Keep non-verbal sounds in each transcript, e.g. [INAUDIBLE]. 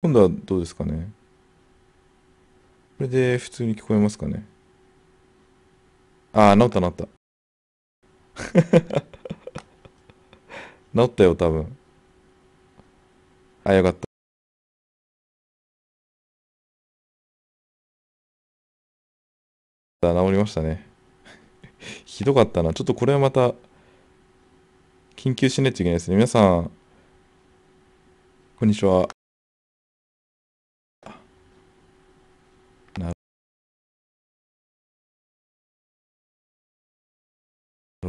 今度はどうですかね。これで普通に聞こえますかね。ああ、治った治った。[LAUGHS] 治ったよ、多分。あ、よかった。治りましたね。[LAUGHS] ひどかったな。ちょっとこれはまた、緊急しないといけないですね。皆さん、こんにちは。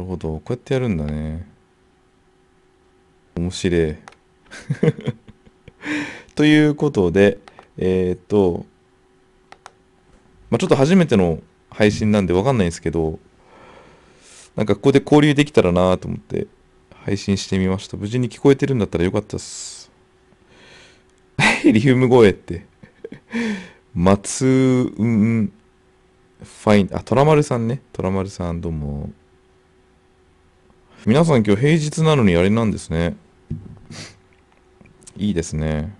なるほど。こうやってやるんだね。面白い。[LAUGHS] ということで、えー、っと、まあ、ちょっと初めての配信なんでわかんないんですけど、なんかここで交流できたらなと思って配信してみました。無事に聞こえてるんだったらよかったっす。[LAUGHS] リフム声って松、うん、ファイン、あ、トラさんね。トラさん、どうも。皆さん今日平日なのにあれなんですね。いいですね。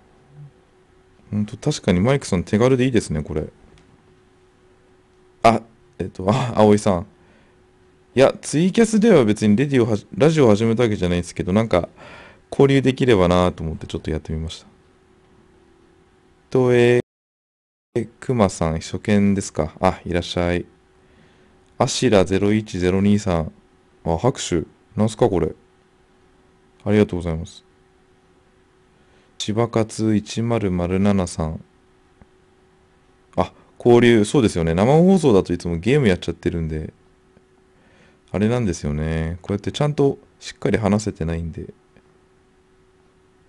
ほんと、確かにマイクさん手軽でいいですね、これ。あ、えっと、あ、葵さん。いや、ツイキャスでは別にレディオラジオ始めたわけじゃないんですけど、なんか、交流できればなと思ってちょっとやってみました。と、えー、くまさん、初見ですか。あ、いらっしゃい。あしら0102 3あ、拍手。なんすかこれ。ありがとうございます。千葉勝1007さん。あ、交流、そうですよね。生放送だといつもゲームやっちゃってるんで、あれなんですよね。こうやってちゃんとしっかり話せてないんで。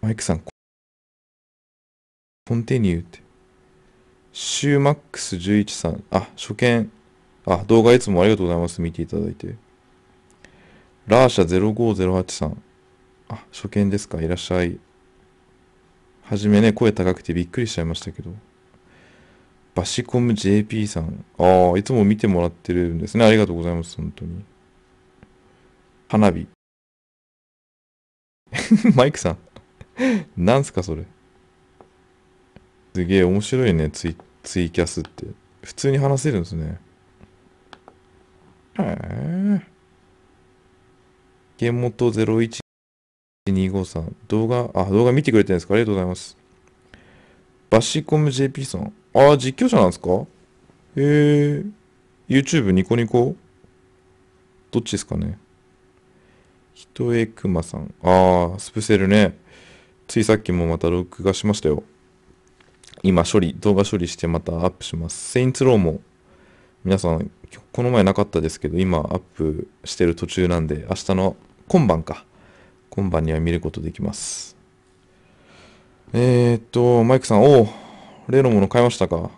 マイクさん、コンティニューって。シューマックス11さん。あ、初見。あ、動画いつもありがとうございます。見ていただいて。ラーシャ0 5 0 8さん。あ、初見ですかいらっしゃい。はじめね、声高くてびっくりしちゃいましたけど。バシコム JP さん。ああ、いつも見てもらってるんですね。ありがとうございます、本当に。花火。[LAUGHS] マイクさん。[LAUGHS] なんすか、それ。すげえ面白いねツイ、ツイキャスって。普通に話せるんですね。へえ。源元0125 3動画、あ、動画見てくれてるんですかありがとうございます。バシコム JP さん。ああ、実況者なんですかへえ。YouTube ニコニコどっちですかねひとえくまさん。ああ、スプセルね。ついさっきもまた録画しましたよ。今処理、動画処理してまたアップします。セインツローも皆さん、この前なかったですけど、今アップしてる途中なんで、明日の今晩か。今晩には見ることできます。えー、っと、マイクさん、お例のもの買いましたか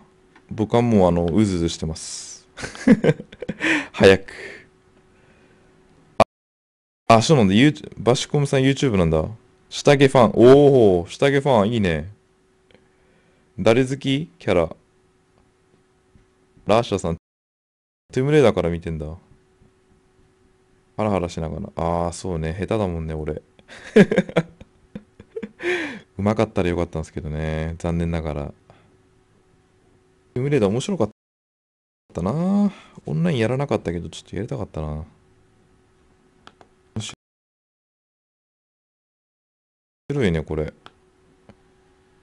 僕はもう、あの、うずうずしてます。[LAUGHS] 早く。あ、そうなんだ。ユーバシコムさん YouTube なんだ。下着ファン。おお、下着ファン、いいね。誰好きキャラ。ラーシャさん。トゥームレーダーから見てんだ。ハラハラしながら。ああ、そうね。下手だもんね、俺。[LAUGHS] うまかったらよかったんですけどね。残念ながら。シレーダー面白かったな。オンラインやらなかったけど、ちょっとやりたかったな。面白いね、これ。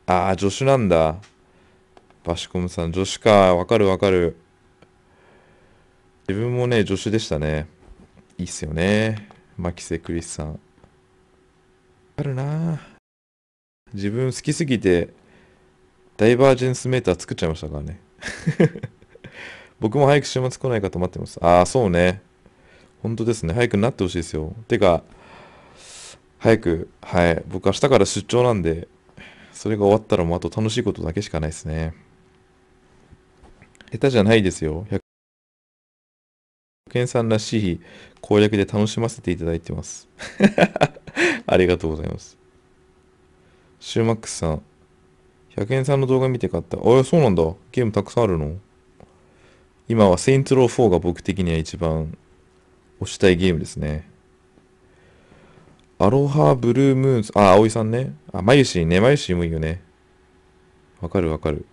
ああ、助手なんだ。バシコムさん、助手か。わかるわかる。自分もね、助手でしたね。いいっすよね。牧瀬クリスさん。あるな自分好きすぎて、ダイバージェンスメーター作っちゃいましたからね。[LAUGHS] 僕も早く週末来ないかと待ってます。ああ、そうね。本当ですね。早くなってほしいですよ。てか、早く、はい。僕明日から出張なんで、それが終わったらもうあと楽しいことだけしかないですね。下手じゃないですよ。健さんらしい攻略で楽しませていただいてます。[LAUGHS] ありがとうございます。シューマックスさん。100円さんの動画見て買った。ああ、そうなんだ。ゲームたくさんあるの今はセイントロー4が僕的には一番推したいゲームですね。アロハブルームーンズ、あ、葵さんね。あ、マユシーね。マユシーもいいよね。わかるわかる。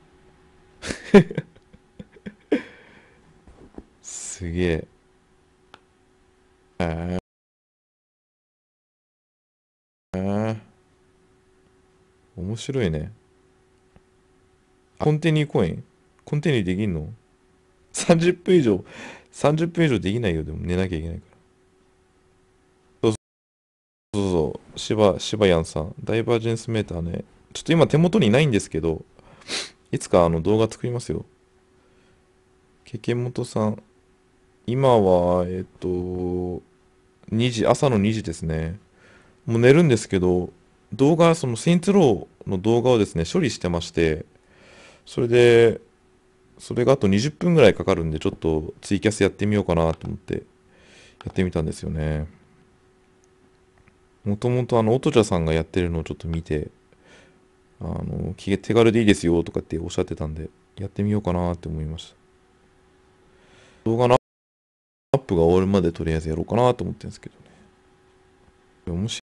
[LAUGHS] すげえ。へえ。面白いね。コンティニーコインコンティニーできんの ?30 分以上、30分以上できないよ。でも寝なきゃいけないから。そうそうそう、しば、しばやんさん。ダイバージェンスメーターね。ちょっと今手元にないんですけど、いつかあの動画作りますよ。けけもとさん。今は、えっと、2時、朝の2時ですね。もう寝るんですけど、動画、そのセインツローの動画をですね、処理してまして、それで、それがあと20分ぐらいかかるんで、ちょっとツイキャスやってみようかなと思って、やってみたんですよね。もともとあの、オトチャさんがやってるのをちょっと見て、あの、手軽でいいですよとかっておっしゃってたんで、やってみようかなって思いました。動画のアップが終わるまでとりあえずやろうかなと思ってるんですけどね。面白い。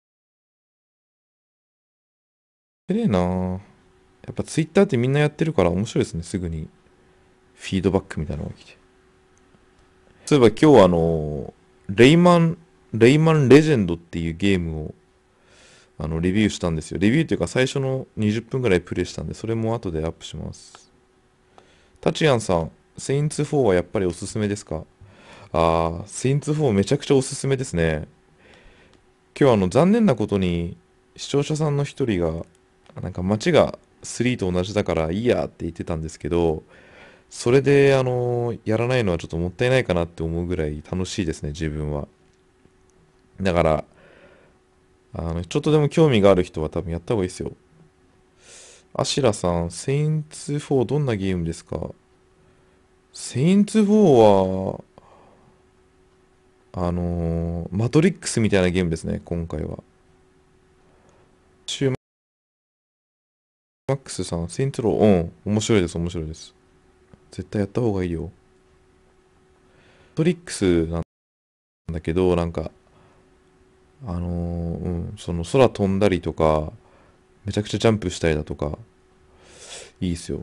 綺麗なやっぱツイッターってみんなやってるから面白いですね。すぐにフィードバックみたいなのが来て。そういえば今日あの、レイマン、レイマンレジェンドっていうゲームをあのレビューしたんですよ。レビューというか最初の20分ぐらいプレイしたんで、それも後でアップします。タチアンさん、セインツ4はやっぱりおすすめですかああ、スインツ4めちゃくちゃおすすめですね。今日あの残念なことに視聴者さんの一人がなんか街が3と同じだからいいやって言ってたんですけどそれであのやらないのはちょっともったいないかなって思うぐらい楽しいですね自分はだからあのちょっとでも興味がある人は多分やった方がいいですよアシラさん、セインツ4どんなゲームですかセインツ4は、あのー、マトリックスみたいなゲームですね、今回は。シューマックスさん、セントロー、うん、面白いです、面白いです。絶対やった方がいいよ。マトリックスなんだけど、なんか、あのー、うん、その空飛んだりとか、めちゃくちゃジャンプしたりだとか、いいっすよ。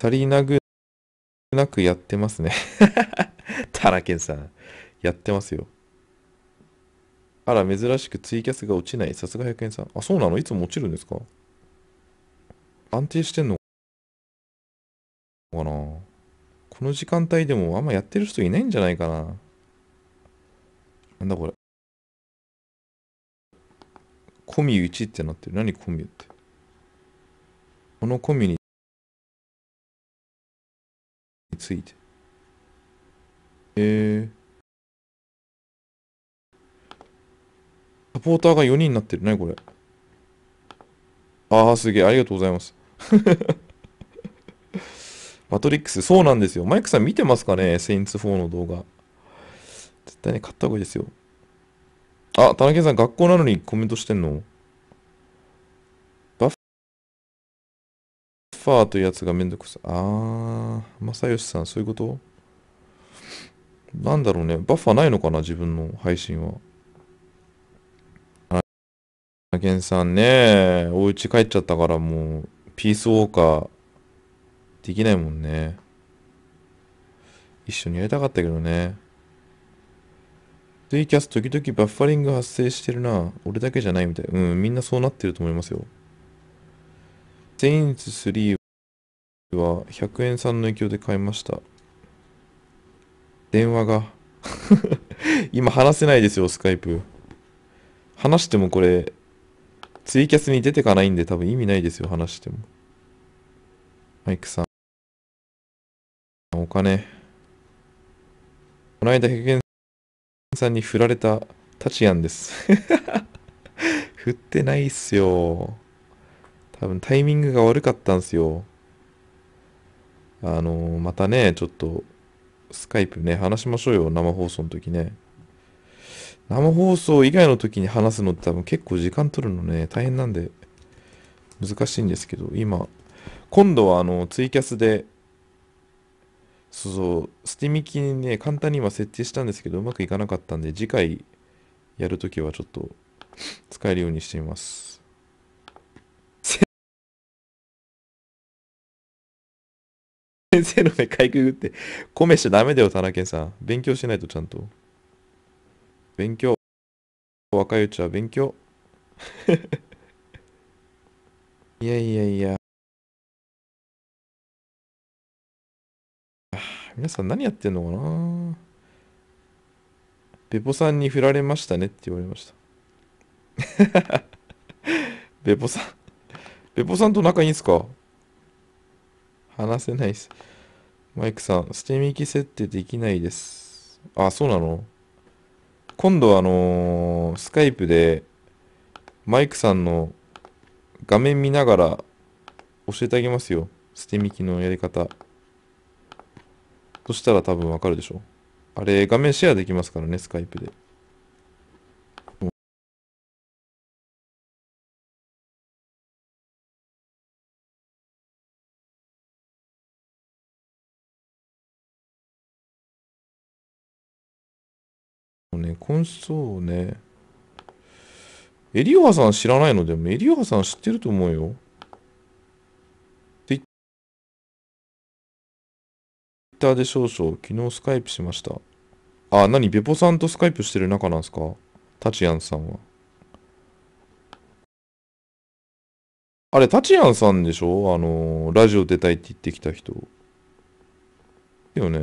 足りなくなくやってますねタラさん。やってますよ。あら、珍しくツイキャスが落ちない。さすが百0円さん。あ、そうなのいつも落ちるんですか安定してんのかなこの時間帯でもあんまやってる人いないんじゃないかななんだこれ。コミュ1ってなってる。何コミュって。このコミュについて。えサポーターが4人になってるね、これ。ああ、すげえ。ありがとうございます。[LAUGHS] マトリックス、そうなんですよ。マイクさん見てますかねセインツ4の動画。絶対ね、買った方がいいですよ。あ、田中さん、学校なのにコメントしてんのバッファーというやつがめんどくさ。あー、正義さん、そういうことなんだろうね、バッファないのかな、自分の配信は。あげんさんね、お家帰っちゃったからもう、ピースウォーカー、できないもんね。一緒にやりたかったけどね。ツイキャス時々バッファリング発生してるな。俺だけじゃないみたい。うん、みんなそうなってると思いますよ。ゼインズ3は100円さんの影響で買いました。電話が [LAUGHS] 今話せないですよ、スカイプ。話してもこれ、ツイキャスに出てかないんで多分意味ないですよ、話しても。マイクさん。お金。この間、ヘ0 0さんに振られたタチアンです [LAUGHS] 振ってないっすよ。多分タイミングが悪かったんすよ。あのー、またね、ちょっと、スカイプね、話しましょうよ、生放送の時ね。生放送以外の時に話すのって多分結構時間取るのね、大変なんで、難しいんですけど、今、今度はあの、ツイキャスで、そうそう、スティミキにね、簡単に今設定したんですけど、うまくいかなかったんで、次回やるときはちょっと使えるようにしています。先生の目かいくぐって、米しちゃダメだよ、田中さん。勉強しないとちゃんと。勉強。若いうちは勉強。[LAUGHS] いやいやいや。皆さん何やってんのかなベポさんに振られましたねって言われました。[LAUGHS] ベポさん。ベポさんと仲いいんすか話せないです。マイクさん、捨て身き設定できないです。あ、そうなの今度あのー、スカイプで、マイクさんの画面見ながら教えてあげますよ。捨て身きのやり方。そしたら多分わかるでしょ。あれ、画面シェアできますからね、スカイプで。今そうね。エリオハさん知らないのでも、エリオハさん知ってると思うよ。Twitter で少々、昨日スカイプしました。あ、何ベポさんとスカイプしてる仲なんですかタチアンさんは。あれ、タチアンさんでしょあのー、ラジオ出たいって言ってきた人。いよね。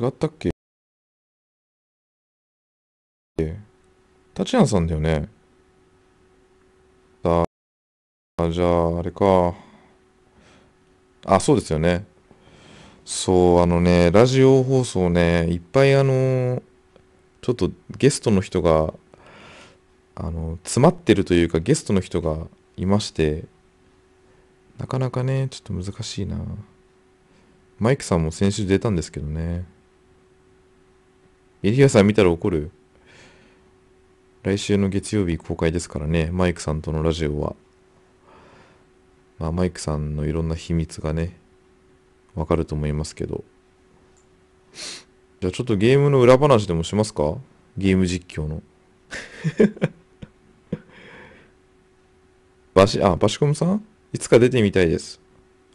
違ったっけチアンさんだよね。あ、じゃあ、あれか。あ、そうですよね。そう、あのね、ラジオ放送ね、いっぱいあの、ちょっとゲストの人が、あの、詰まってるというか、ゲストの人がいまして、なかなかね、ちょっと難しいな。マイクさんも先週出たんですけどね。エリアさん見たら怒る来週の月曜日公開ですからね、マイクさんとのラジオは。まあ、マイクさんのいろんな秘密がね、わかると思いますけど。じゃあちょっとゲームの裏話でもしますかゲーム実況の。[LAUGHS] バシ、あ、バシコムさんいつか出てみたいです。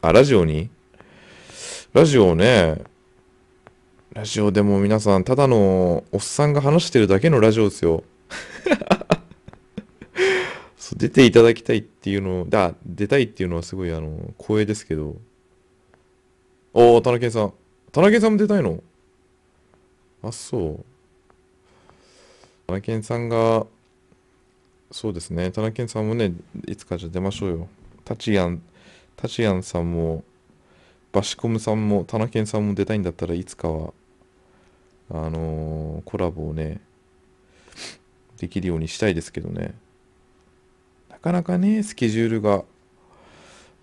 あ、ラジオにラジオね、ラジオでも皆さん、ただのおっさんが話してるだけのラジオですよ。[LAUGHS] 出ていただきたいっていうのだ、出たいっていうのはすごいあの、光栄ですけど。おー、田中さん。田中さんも出たいのあ、そう。田中さんが、そうですね。田中さんもね、いつかじゃ出ましょうよ。タチヤン、タチヤンさんも、バシコムさんも、田中さんも出たいんだったらいつかは、あのー、コラボをね、できるようにしたいですけどね。なかなかね、スケジュールが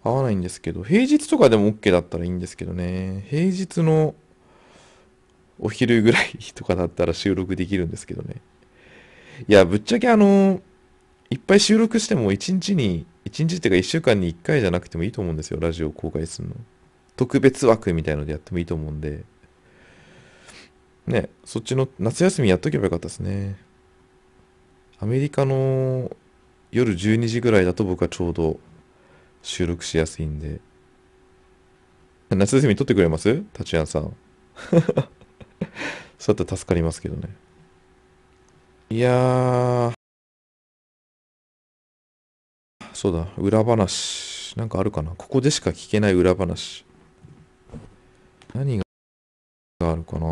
合わないんですけど、平日とかでも OK だったらいいんですけどね、平日のお昼ぐらいとかだったら収録できるんですけどね。いや、ぶっちゃけあの、いっぱい収録しても1日に、1日っていうか1週間に1回じゃなくてもいいと思うんですよ、ラジオを公開するの。特別枠みたいのでやってもいいと思うんで。ね、そっちの夏休みやっとけばよかったですね。アメリカの夜12時ぐらいだと僕はちょうど収録しやすいんで。夏休み撮ってくれますタチアンさん。[LAUGHS] そうだったら助かりますけどね。いやー。そうだ、裏話。なんかあるかなここでしか聞けない裏話。何があるかな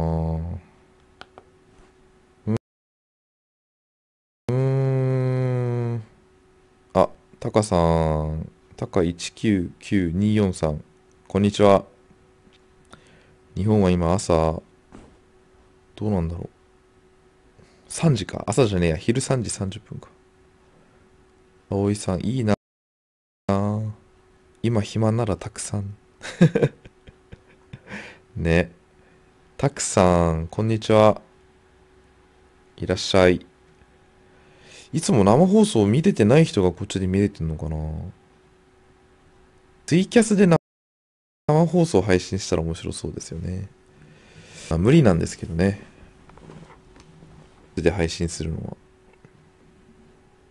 タカさん、タカ199243さん、こんにちは。日本は今朝、どうなんだろう。3時か。朝じゃねえや。昼3時30分か。葵さん、いいな。今暇ならたくさん。[LAUGHS] ね。たくさん、こんにちは。いらっしゃい。いつも生放送を見れてない人がこっちで見れてんのかなツイキャスで生放送配信したら面白そうですよね。まあ、無理なんですけどね。で配信するのは。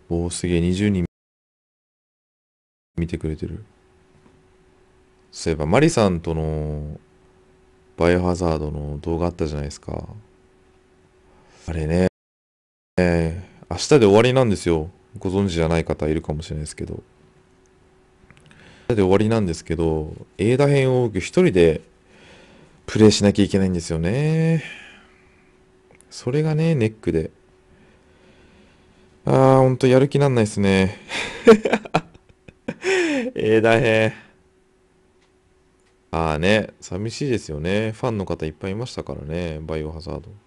おお、すげえ、20人見てくれてる。そういえば、マリさんとのバイオハザードの動画あったじゃないですか。あれね。えー明日で終わりなんですよ。ご存知じゃない方いるかもしれないですけど。明日で終わりなんですけど、映画編を一人でプレイしなきゃいけないんですよね。それがね、ネックで。あー、ほんとやる気なんないっすね。えー、大変。ああね、寂しいですよね。ファンの方いっぱいいましたからね、バイオハザード。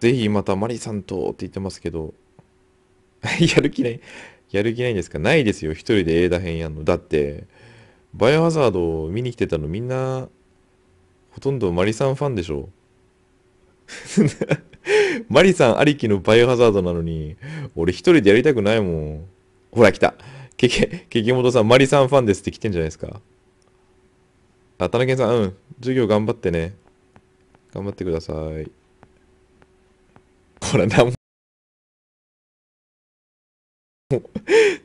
ぜひまたマリさんとって言ってますけど、[LAUGHS] やる気ない、やる気ないんですかないですよ。一人で映画編やんの。だって、バイオハザード見に来てたのみんな、ほとんどマリさんファンでしょ。[LAUGHS] マリさんありきのバイオハザードなのに、俺一人でやりたくないもん。ほら来た。ケケ、ケケモトさん、マリさんファンですって来てんじゃないですか。あ、田中さん、うん。授業頑張ってね。頑張ってください。ほら、なんも、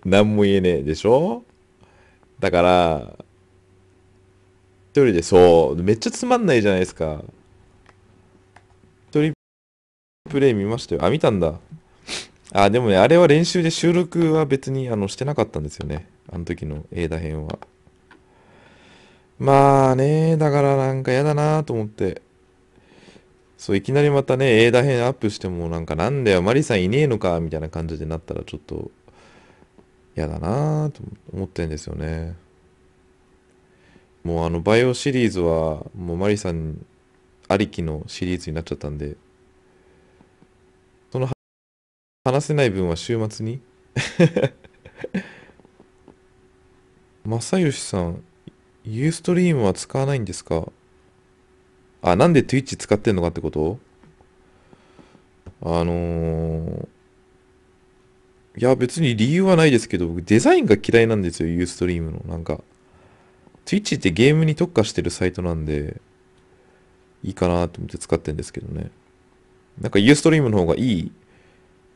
なんも言えねえでしょだから、一人でそう、めっちゃつまんないじゃないですか。一人プレイ見ましたよ。あ、見たんだ。あ、でもね、あれは練習で収録は別にあのしてなかったんですよね。あの時の映画編は。まあね、だからなんか嫌だなと思って。そう、いきなりまたね、映画編アップしても、なんか、なんだよ、マリさんいねえのか、みたいな感じでなったら、ちょっと、嫌だなぁと思ってんですよね。もう、あの、バイオシリーズは、もう、マリさんありきのシリーズになっちゃったんで、その、話せない分は週末に [LAUGHS] 正義さん、ユーストリームは使わないんですかあ、なんで Twitch 使ってんのかってことあのー、いや、別に理由はないですけど、僕デザインが嫌いなんですよ、Ustream の。なんか、Twitch ってゲームに特化してるサイトなんで、いいかなと思って使ってんですけどね。なんかユーストリームの方がいい、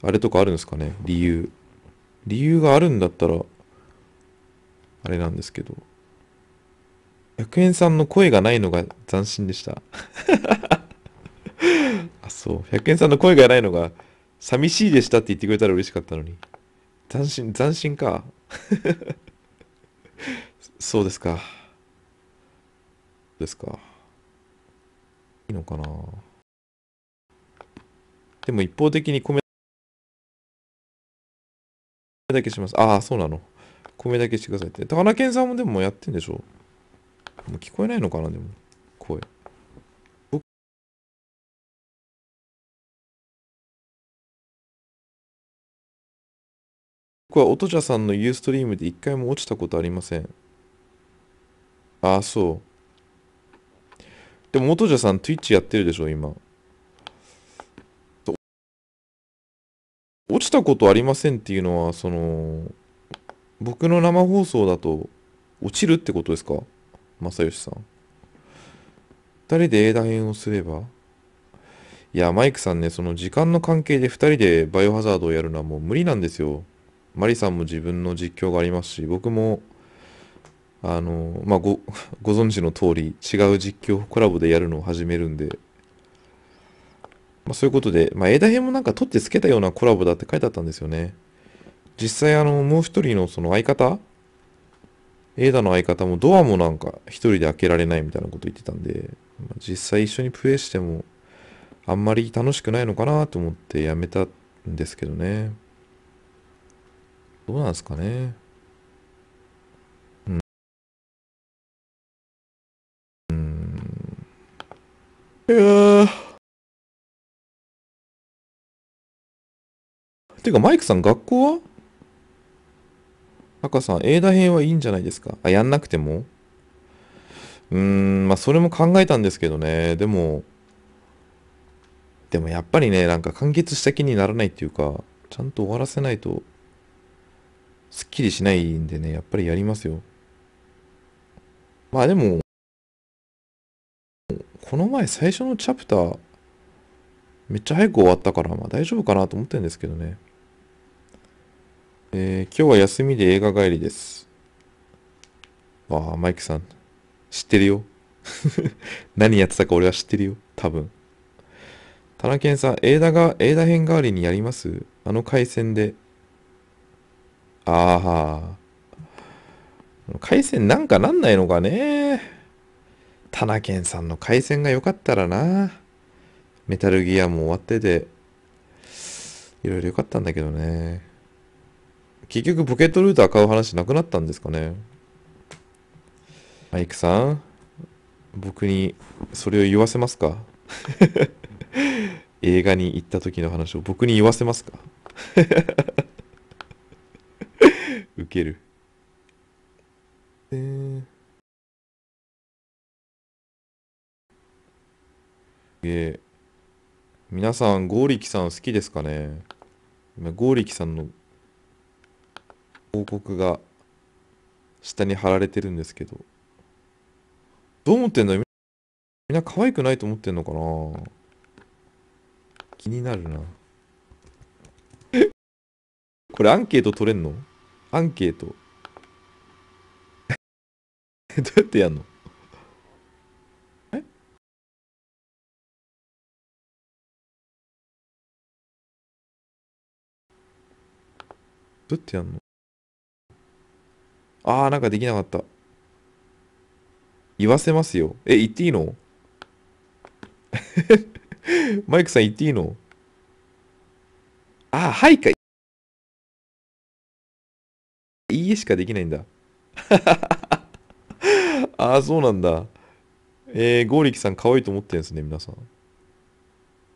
あれとかあるんですかね、理由。理由があるんだったら、あれなんですけど。100円さんの声がないのが斬新でした [LAUGHS] あ、そう。100円さんの声がないのが寂しいでしたって言ってくれたら嬉しかったのに。斬新、斬新か。[LAUGHS] そうですか。ですか。いいのかな。でも一方的に米だけします。ああ、そうなの。米だけしてくださいって。高菜健さんもでもやってんでしょもう聞こえないのかな、でも、声。僕は音じゃさんのユーストリームで一回も落ちたことありません。ああ、そう。でも、音じゃさん、Twitch やってるでしょ、今。落ちたことありませんっていうのは、その、僕の生放送だと落ちるってことですか正義さん。二人で英断編をすればいや、マイクさんね、その時間の関係で二人でバイオハザードをやるのはもう無理なんですよ。マリさんも自分の実況がありますし、僕も、あの、まあ、ご、[LAUGHS] ご存知の通り、違う実況コラボでやるのを始めるんで、まあ、そういうことで、まあ、枝編もなんか取ってつけたようなコラボだって書いてあったんですよね。実際、あの、もう一人のその相方エイダの相方もドアもなんか一人で開けられないみたいなこと言ってたんで、実際一緒にプレイしてもあんまり楽しくないのかなと思ってやめたんですけどね。どうなんですかね。うん。いやー。てか、マイクさん学校はタカさん、映画編はいいんじゃないですかあ、やんなくてもうーん、まあ、それも考えたんですけどね。でも、でもやっぱりね、なんか完結した気にならないっていうか、ちゃんと終わらせないと、すっきりしないんでね、やっぱりやりますよ。まあでも、この前最初のチャプター、めっちゃ早く終わったから、まあ大丈夫かなと思ってるんですけどね。えー、今日は休みで映画帰りです。わあ、マイクさん。知ってるよ。[LAUGHS] 何やってたか俺は知ってるよ。多分。タナケンさん、映画が、映画編代わりにやりますあの回線で。ああ。回線なんかなんないのかね。タナケンさんの回線が良かったらな。メタルギアも終わってて、いろいろ良かったんだけどね。結局ポケットルーター買う話なくなったんですかねマイクさん僕にそれを言わせますか [LAUGHS] 映画に行った時の話を僕に言わせますか [LAUGHS] ウケる。えー、え皆さん、剛力さん好きですかね剛力さんの広告が下に貼られてるんですけど。どう思ってんだみんな可愛くないと思ってんのかな気になるな。[LAUGHS] これアンケート取れんのアンケート。[LAUGHS] どうやってやんのえどうやってやんのああ、なんかできなかった。言わせますよ。え、言っていいの [LAUGHS] マイクさん言っていいのあ、はいか。いいえしかできないんだ。[LAUGHS] ああ、そうなんだ。えー、ゴーリキさん可愛いと思ってるんですね、皆さん。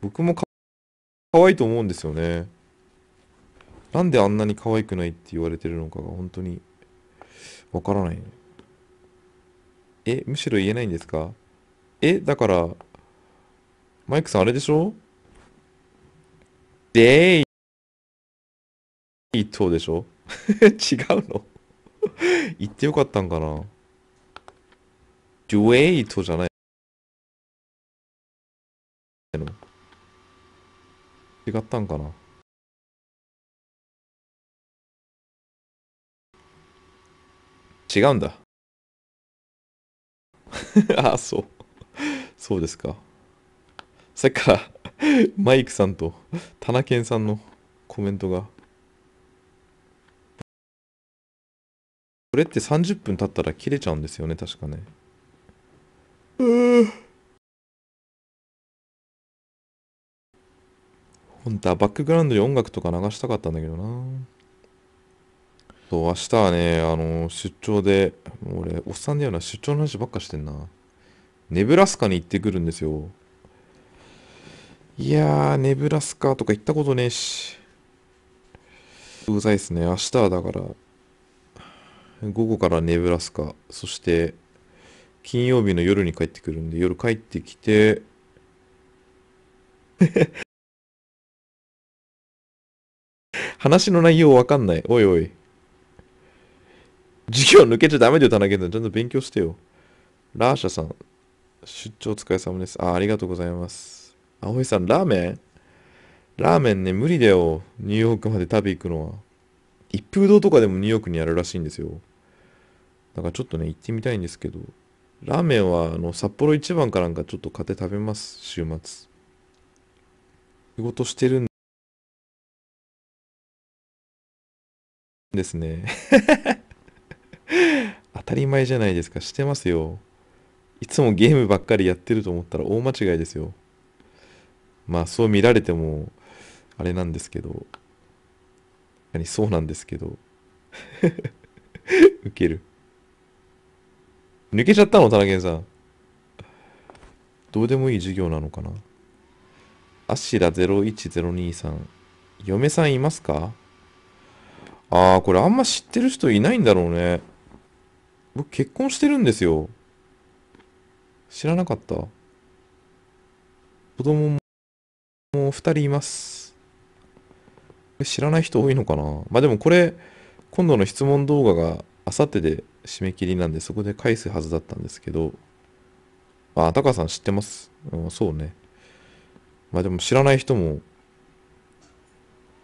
僕も可愛いと思うんですよね。なんであんなに可愛くないって言われてるのかが本当にわからない。え、むしろ言えないんですかえ、だから、マイクさんあれでしょデイトでしょ [LAUGHS] 違うの言ってよかったんかなデュエイトじゃないの違ったんかな違うんだ。あ [LAUGHS] あ、そう。そうですか。さっきからマイクさんとタナケンさんのコメントが。これって30分経ったら切れちゃうんですよね、確かね。うん。本当はバックグラウンドに音楽とか流したかったんだけどな。そう、明日はね、あの、出張で、もう俺、おっさんだよな、出張の話ばっかしてんな。ネブラスカに行ってくるんですよ。いやー、ネブラスカとか行ったことねえし。うざいっすね。明日はだから、午後からネブラスカ、そして、金曜日の夜に帰ってくるんで、夜帰ってきて、[LAUGHS] 話の内容わかんない。おいおい。授業抜けちゃダメで歌わなきゃちゃんと勉強してよ。ラーシャさん、出張お疲れ様です。あ、ありがとうございます。青井さん、ラーメンラーメンね、無理だよ。ニューヨークまで食べ行くのは。一風堂とかでもニューヨークにあるらしいんですよ。だからちょっとね、行ってみたいんですけど。ラーメンは、あの、札幌一番かなんかちょっと買って食べます、週末。仕事してるんですね。[LAUGHS] たり前じゃないですか。してますよ。いつもゲームばっかりやってると思ったら大間違いですよ。まあそう見られてもあれなんですけど。何そうなんですけど。[LAUGHS] ウケる。抜けちゃったの田中さん。どうでもいい授業なのかなアシラ0 1 0 2 3嫁さんいますかああ、これあんま知ってる人いないんだろうね。僕結婚してるんですよ。知らなかった。子供も2人います。知らない人多いのかなまあでもこれ、今度の質問動画が明後日で締め切りなんで、そこで返すはずだったんですけど、あ、タカさん知ってます。うん、そうね。まあでも知らない人も、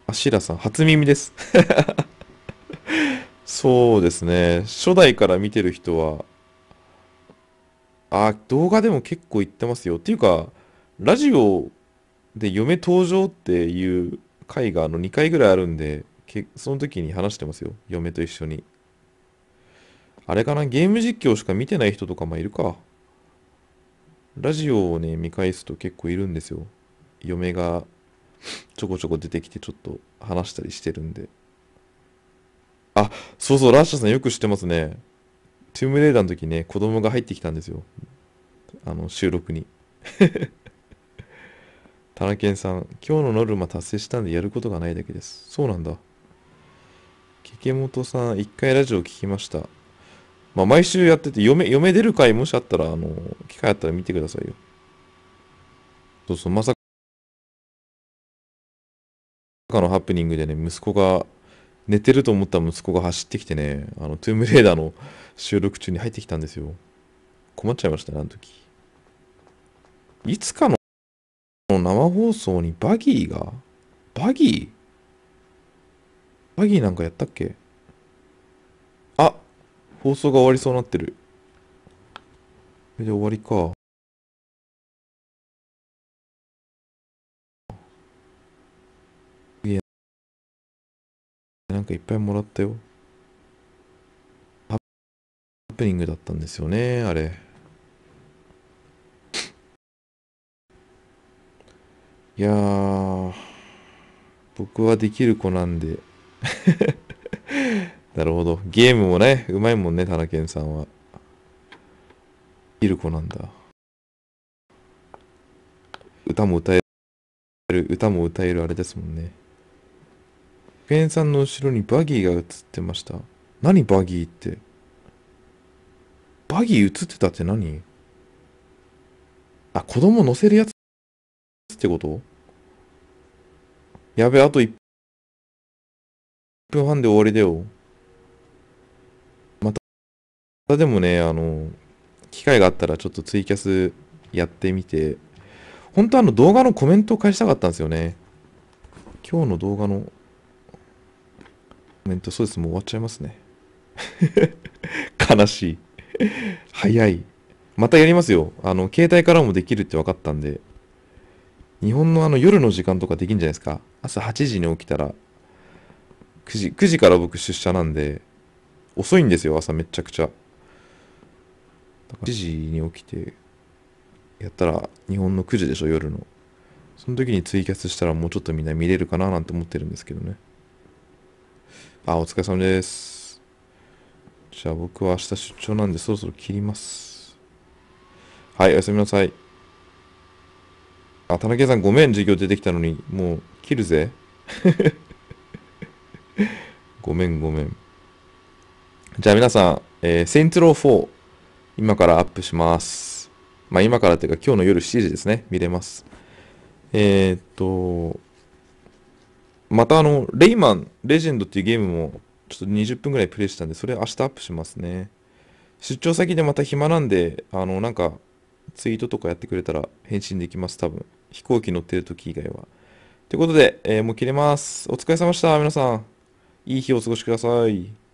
あ、シラさん、初耳です。[LAUGHS] そうですね。初代から見てる人は、あ、動画でも結構言ってますよ。っていうか、ラジオで嫁登場っていう回があの2回ぐらいあるんで、けその時に話してますよ。嫁と一緒に。あれかなゲーム実況しか見てない人とかもいるか。ラジオをね、見返すと結構いるんですよ。嫁がちょこちょこ出てきてちょっと話したりしてるんで。あ、そうそう、ラッシャーさんよく知ってますね。トゥームレーダーの時ね、子供が入ってきたんですよ。あの、収録に。[LAUGHS] タナケンさん、今日のノルマ達成したんでやることがないだけです。そうなんだ。けけもとさん、一回ラジオ聞きました。まあ、毎週やってて、嫁、嫁出る回もしあったら、あの、機会あったら見てくださいよ。そうそう、まさかのハプニングでね、息子が寝てると思った息子が走ってきてね、あの、トゥームレーダーの収録中に入ってきたんですよ。困っちゃいましたね、あの時。いつかの生放送にバギーがバギーバギーなんかやったっけあ放送が終わりそうになってる。それで終わりか。かいっぱいもらったよ。ハプニングだったんですよね、あれ。いやー、僕はできる子なんで。[LAUGHS] なるほど。ゲームもね、うまいもんね、タナケンさんは。できる子なんだ。歌も歌える、歌も歌えるあれですもんね。ペンさんの後ろにバギーが映ってました。何バギーって。バギー映ってたって何あ、子供乗せるやつってことやべ、あと1分半で終わりだよ。また、でもね、あの、機会があったらちょっとツイキャスやってみて、本当あの動画のコメントを返したかったんですよね。今日の動画のコメント、そうです、もう終わっちゃいますね。悲しい。早い。またやりますよ。あの、携帯からもできるって分かったんで。日本のあの夜の時間とかできるんじゃないですか。朝8時に起きたら、9時、9時から僕出社なんで、遅いんですよ、朝めちゃくちゃ。8時に起きて、やったら日本の9時でしょ、夜の。その時にツイキャスしたらもうちょっとみんな見れるかななんて思ってるんですけどね。あ、お疲れ様です。じゃあ僕は明日出張なんでそろそろ切ります。はい、おやすみなさい。あ、田中さんごめん、授業出てきたのに。もう、切るぜ。[LAUGHS] ごめん、ごめん。じゃあ皆さん、えー、セインツロー4、今からアップします。まあ今からっていうか今日の夜7時ですね、見れます。えー、っと、またあの、レイマン、レジェンドっていうゲームも、ちょっと20分ぐらいプレイしたんで、それ明日アップしますね。出張先でまた暇なんで、あの、なんか、ツイートとかやってくれたら返信できます、多分。飛行機乗ってる時以外は。ということで、えー、もう切れます。お疲れ様でした、皆さん。いい日をお過ごしください。